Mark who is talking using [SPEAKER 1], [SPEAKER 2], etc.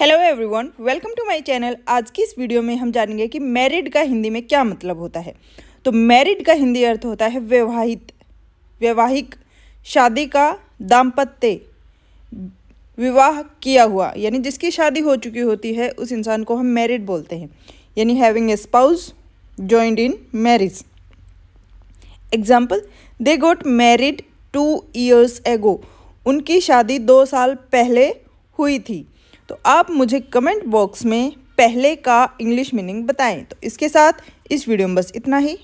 [SPEAKER 1] hello everyone welcome to my channel आज की इस वीडियो में हम जानेंगे कि मैरिड का हिंदी में क्या मतलब होता है तो मैरिड का हिंदी अर्थ होता है वैवाहित वैवाहिक शादी का दाम्पत्य विवाह किया हुआ यानी जिसकी शादी हो चुकी होती है उस इंसान को हम मैरिड बोलते हैं यानी having a spouse joint in marriage example they got married two years ago उनकी शादी दो साल पहले हुई थी तो आप मुझे कमेंट बॉक्स में पहले का इंग्लिश मीनिंग बताएं तो इसके साथ इस वीडियो में बस इतना ही